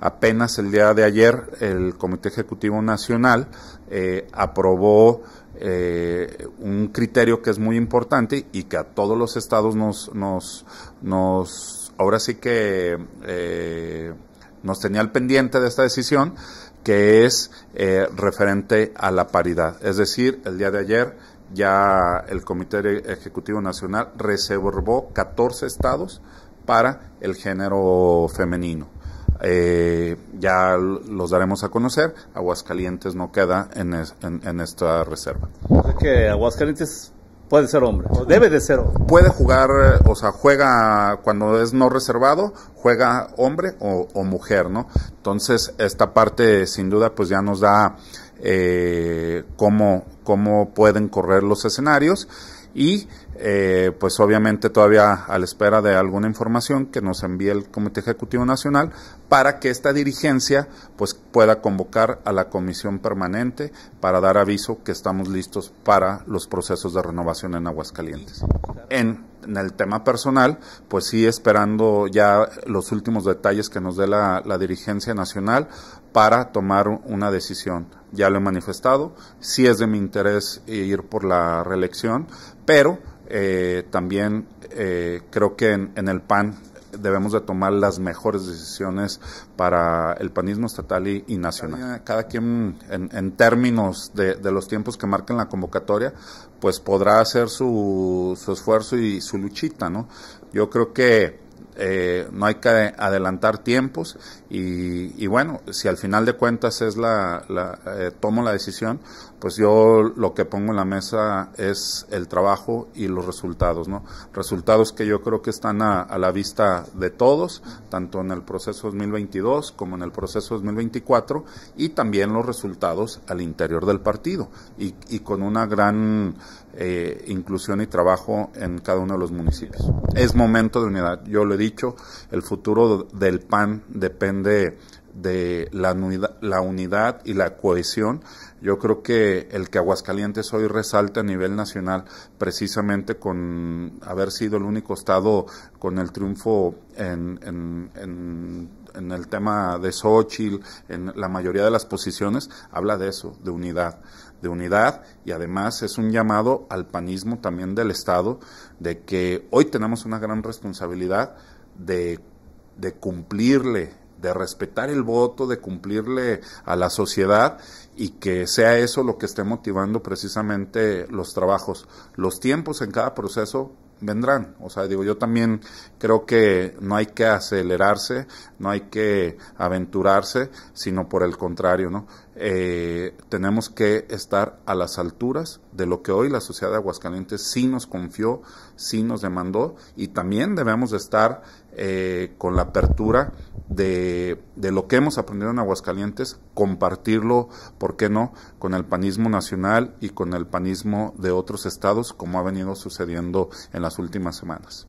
Apenas el día de ayer el Comité Ejecutivo Nacional eh, aprobó eh, un criterio que es muy importante y que a todos los estados nos, nos, nos ahora sí que eh, nos tenía al pendiente de esta decisión, que es referente a la paridad. Es decir, el día de ayer ya el Comité Ejecutivo Nacional reservó 14 estados para el género femenino. Eh, ya los daremos a conocer. Aguascalientes no queda en, esta reserva. que Aguascalientes Puede ser hombre, o debe de ser hombre. Puede jugar, o sea, juega cuando es no reservado, juega hombre o, o mujer, ¿no? Entonces, esta parte, sin duda, pues ya nos da eh, cómo, pueden correr los escenarios y eh, pues obviamente todavía a la espera de alguna información que nos envíe el Comité Ejecutivo Nacional para que esta dirigencia pues pueda convocar a la comisión permanente para dar aviso que estamos listos para los procesos de renovación en Aguascalientes. En, el tema personal, pues sí esperando ya los últimos detalles que nos dé la dirigencia nacional para tomar una decisión ya lo he manifestado, si es de mi interés ir por la reelección, pero eh, también eh, creo que en, el PAN debemos de tomar las mejores decisiones para el panismo estatal y, nacional. Cada, quien en, términos de, los tiempos que marquen la convocatoria, pues podrá hacer su, su esfuerzo y su luchita, ¿no? Yo creo que eh, no hay que adelantar tiempos y, bueno, si al final de cuentas es la, eh, tomo la decisión, pues yo lo que pongo en la mesa es el trabajo y los resultados, ¿no? Resultados que yo creo que están a, la vista de todos, tanto en el proceso 2022 como en el proceso 2024 y también los resultados al interior del partido y, con una gran eh, inclusión y trabajo en cada uno de los municipios. Es momento de unidad, yo le he dicho, el futuro del PAN depende de la unidad, y la cohesión. Yo creo que el que Aguascalientes hoy resalta a nivel nacional, precisamente con haber sido el único estado con el triunfo en en el tema de Xochitl, en la mayoría de las posiciones, habla de eso, de unidad, de unidad y además es un llamado al panismo también del Estado, de que hoy tenemos una gran responsabilidad de, de cumplirle de respetar el voto, de cumplirle a la sociedad y que sea eso lo que esté motivando precisamente los trabajos. Los tiempos en cada proceso vendrán. O sea, digo, yo también creo que no hay que acelerarse, no hay que aventurarse, sino por el contrario, ¿no? Eh, tenemos que estar a las alturas de lo que hoy la sociedad de Aguascalientes sí nos confió, sí nos demandó y también debemos estar eh, con la apertura de, lo que hemos aprendido en Aguascalientes, compartirlo, ¿por qué no?, con el panismo nacional y con el panismo de otros estados, como ha venido sucediendo en las últimas semanas.